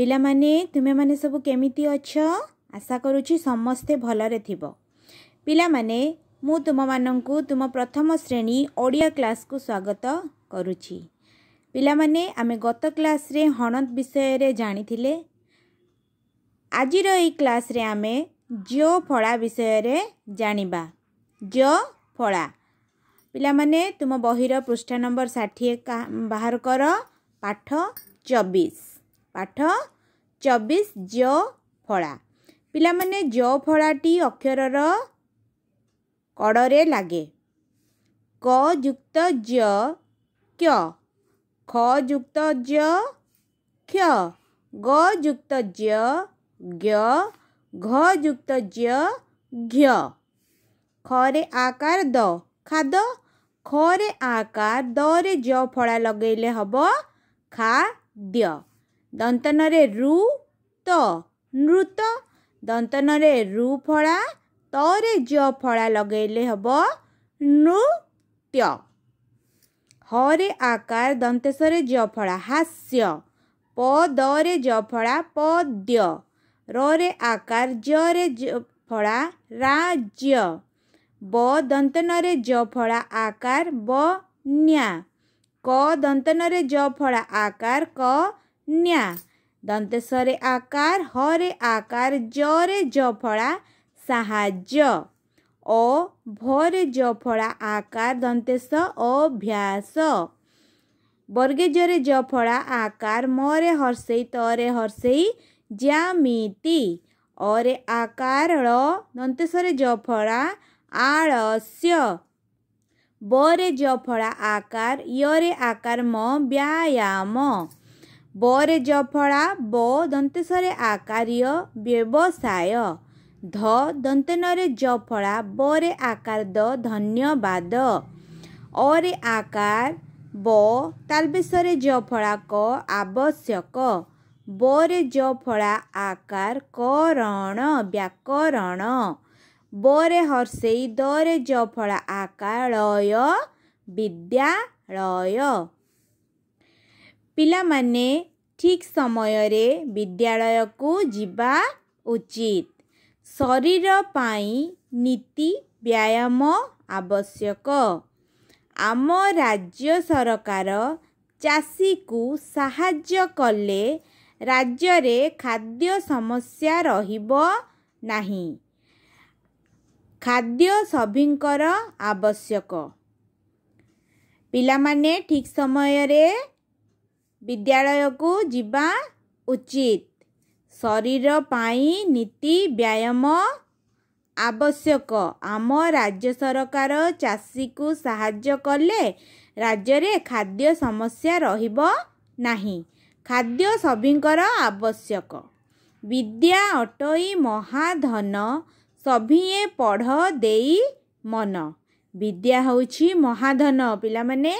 ପିଲାମାନେ ତୁମେମାନେ ସବୁ କେମିତି ଅଛ ଆଶା କରୁଛି ସମସ୍ତେ ଭଲରେ ଥିବ ପିଲାମାନେ ମୁଁ ତୁମମାନଙ୍କୁ ତୁମ ପ୍ରଥମ ଶ୍ରେଣୀ ଓଡ଼ିଆ କ୍ଲାସ୍କୁ ସ୍ୱାଗତ କରୁଛି ପିଲାମାନେ ଆମେ ଗତ କ୍ଲାସ୍ରେ ହଣତ ବିଷୟରେ ଜାଣିଥିଲେ ଆଜିର ଏଇ କ୍ଲାସ୍ରେ ଆମେ ଜ ଫଳା ବିଷୟରେ ଜାଣିବା ଜ ଫଳା ପିଲାମାନେ ତୁମ ବହିର ପୃଷ୍ଠା ନମ୍ବର ଷାଠିଏ ବାହାର କର ପାଠ ଚବିଶ ପାଠ ଚବିଶ ଜ ଫଳା ପିଲାମାନେ ଜ ଫଳାଟି ଅକ୍ଷରର କଡ଼ରେ ଲାଗେ କ ଯୁକ୍ତ ଜ କ୍ୟ ଖ ଯୁକ୍ତ ଜ କ୍ଷ ଗ ଯୁକ୍ତ ଜ ଜ୍ଞ ଘ ଯୁକ୍ତ ଜ ଘ୍ୟ ଖରେ ଆକାର ଦ ଖାଦ ଖରେ ଆକାର ଦରେ ଜ ଫଳା ଲଗେଇଲେ ହେବ ଖାଦ୍ୟ ଦନ୍ତନରେ ରୁ ତ ନୃତ ଦନ୍ତନରେ ରୁ ଫଳା ତରେ ଜ ଫଳା ଲଗେଇଲେ ହେବ ନୃତ୍ୟ ହରେ ଆକାର ଦନ୍ତେଶରେ ଜ ଫଳା ହାସ୍ୟ ପ ଦରେ ଜ ଫଳା ପଦ୍ୟ ରରେ ଆକାର ଜରେ ଜ ଫଳା ରାଜ୍ୟ ବ ଦନ୍ତନରେ ଜ ଫଳା ଆକାର ବନ୍ୟା କ ଦନ୍ତନରେ ଜ ଫଳା ଆକାର କ ନ୍ୟା ଦନ୍ତେଶ୍ୱରେ ଆକାର ହରେ ଆକାର ଜରେ ଜଫଳା ସାହାଯ୍ୟ ଅ ଭରେ ଜଫଳା ଆକାର ଦନ୍ତେଶ ଅଭ୍ୟାସ ବର୍ଗେଜରେ ଜଫଳା ଆକାର ମରେ ହର୍ଷେଇ ତରେ ହର୍ଷେଇ ଜ୍ୟାମିତି ଅରେ ଆକାର ଳ ଦନ୍ତେଶ୍ୱରେ ଜଫଳା ଆଳସ୍ୟ ବରେ ଜଫଳା ଆକାର ୟରେ ଆକାର ମ ବ୍ୟାୟାମ ବରେ ଜଫଳା ବ ଦନ୍ତେସରେ ଆକାରିୟ ବ୍ୟବସାୟ ଧ ଦନ୍ତେନରେ ଜଫଳା ବରେ ଆକାର ଦ ଧନ୍ୟବାଦ ଅରେ ଆକାର ବ ତାଲବେଶରେ ଜଫଳା କ ଆବଶ୍ୟକ ବରେ ଜଫଳା ଆକାର କରଣ ବ୍ୟାକରଣ ବରେ ହର୍ଷେଇ ଦରେ ଜଫଳା ଆକାର ଳୟ ବିଦ୍ୟାଳୟ ପିଲାମାନେ ଠିକ୍ ସମୟରେ ବିଦ୍ୟାଳୟକୁ ଯିବା ଉଚିତ ଶରୀର ପାଇଁ ନୀତି ବ୍ୟାୟାମ ଆବଶ୍ୟକ ଆମ ରାଜ୍ୟ ସରକାର ଚାଷୀକୁ ସାହାଯ୍ୟ କଲେ ରାଜ୍ୟରେ ଖାଦ୍ୟ ସମସ୍ୟା ରହିବ ନାହିଁ ଖାଦ୍ୟ ସଭିଙ୍କର ଆବଶ୍ୟକ ପିଲାମାନେ ଠିକ୍ ସମୟରେ ବିଦ୍ୟାଳୟକୁ ଯିବା ଉଚିତ ଶରୀର ପାଇଁ ନୀତି ବ୍ୟାୟାମ ଆବଶ୍ୟକ ଆମ ରାଜ୍ୟ ସରକାର ଚାଷୀକୁ ସାହାଯ୍ୟ କଲେ ରାଜ୍ୟରେ ଖାଦ୍ୟ ସମସ୍ୟା ରହିବ ନାହିଁ ଖାଦ୍ୟ ସଭିଙ୍କର ଆବଶ୍ୟକ ବିଦ୍ୟା ଅଟଇ ମହାଧନ ସଭିଏ ପଢ଼ ଦେଇ ମନ ବିଦ୍ୟା ହେଉଛି ମହାଧନ ପିଲାମାନେ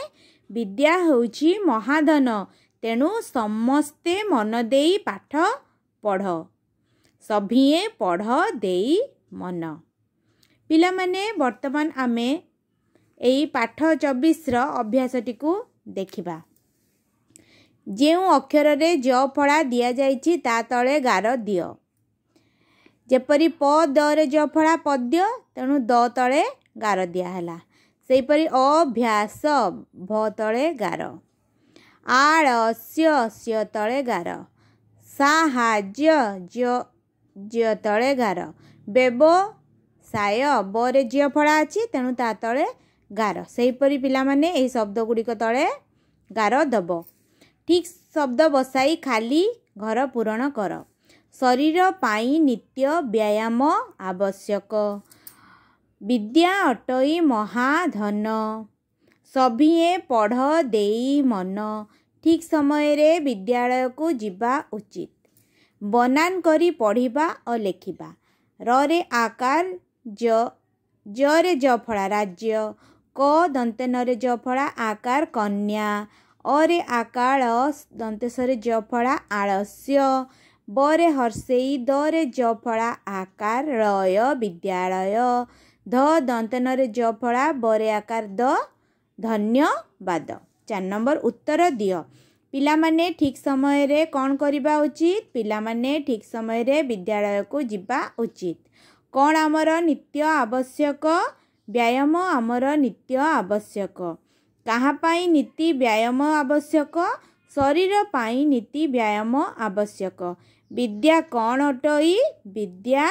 ବିଦ୍ୟା ହେଉଛି ମହାଧନ ତେଣୁ ସମସ୍ତେ ମନ ଦେଇ ପାଠ ପଢ଼ ସଭିଏ ପଢ଼ ଦେଇ ମନ ପିଲାମାନେ ବର୍ତ୍ତମାନ ଆମେ ଏଇ ପାଠ ଚବିଶର ଅଭ୍ୟାସଟିକୁ ଦେଖିବା ଯେଉଁ ଅକ୍ଷରରେ ଜ ଫଳା ଦିଆଯାଇଛି ତା ତଳେ ଗାର ଦିଅ ଯେପରି ପ ଦରେ ଜ ଫଳା ପଦ୍ୟ ତେଣୁ ଦ ତଳେ ଗାର ଦିଆହେଲା ସେହିପରି ଅଭ୍ୟାସ ଭ ତଳେ ଗାର ଆଳସ୍ୟ ଅଶ୍ୟ ତଳେ ଗାର ସାହାଯ୍ୟ ଝିଅ ତଳେ ଗାର ବ୍ୟବସାୟ ବରେ ଝିଅ ଫଳା ଅଛି ତେଣୁ ତା ତଳେ ଗାର ସେହିପରି ପିଲାମାନେ ଏହି ଶବ୍ଦ ଗୁଡ଼ିକ ତଳେ ଗାର ଦେବ ଠିକ୍ ଶବ୍ଦ ବସାଇ ଖାଲି ଘର ପୂରଣ କର ଶରୀର ପାଇଁ ନିତ୍ୟ ବ୍ୟାୟାମ ଆବଶ୍ୟକ ବିଦ୍ୟା ଅଟଇ ମହାଧନ ସଭିଏ ପଢ଼ ଦେଇ ମନ ଠିକ୍ ସମୟରେ ବିଦ୍ୟାଳୟକୁ ଯିବା ଉଚିତ ବନାନ କରି ପଢ଼ିବା ଓ ଲେଖିବା ରରେ ଆକାର ଜ ଜରେ ଜଫଳା ରାଜ୍ୟ କ ଦନ୍ତେନରେ ଜଫଳା ଆକାର କନ୍ୟା ଅରେ ଆକାଳ ଦନ୍ତେଶରେ ଜଫଳା ଆଳସ୍ୟ ବରେ ହର୍ଷେଇ ଦରେ ଜଫଳା ଆକାର ରୟ ବିଦ୍ୟାଳୟ ଧ ଦନ୍ତେନରେ ଜଫଳା ବରେ ଆକାର ଦ ଧନ୍ୟବାଦ ଚାରି ନମ୍ବର ଉତ୍ତର ଦିଅ ପିଲାମାନେ ଠିକ୍ ସମୟରେ କ'ଣ କରିବା ଉଚିତ ପିଲାମାନେ ଠିକ୍ ସମୟରେ ବିଦ୍ୟାଳୟକୁ ଯିବା ଉଚିତ କ'ଣ ଆମର ନିତ୍ୟ ଆବଶ୍ୟକ ବ୍ୟାୟାମ ଆମର ନିତ୍ୟ ଆବଶ୍ୟକ କାହା ପାଇଁ ନୀତି ବ୍ୟାୟାମ ଆବଶ୍ୟକ ଶରୀର ପାଇଁ ନୀତି ବ୍ୟାୟାମ ଆବଶ୍ୟକ ବିଦ୍ୟା କ'ଣ ଅଟଇ ବିଦ୍ୟା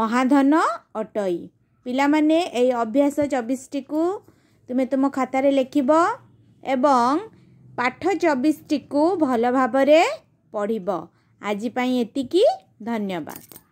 ମହାଧନ ଅଟଇ ପିଲାମାନେ ଏଇ ଅଭ୍ୟାସ ଚବିଶଟିକୁ ତୁମେ ତୁମ ଖାତାରେ ଲେଖିବ ଏବଂ ପାଠ ଚବିଶଟିକୁ ଭଲ ଭାବରେ ପଢ଼ିବ ଆଜି ପାଇଁ ଏତିକି ଧନ୍ୟବାଦ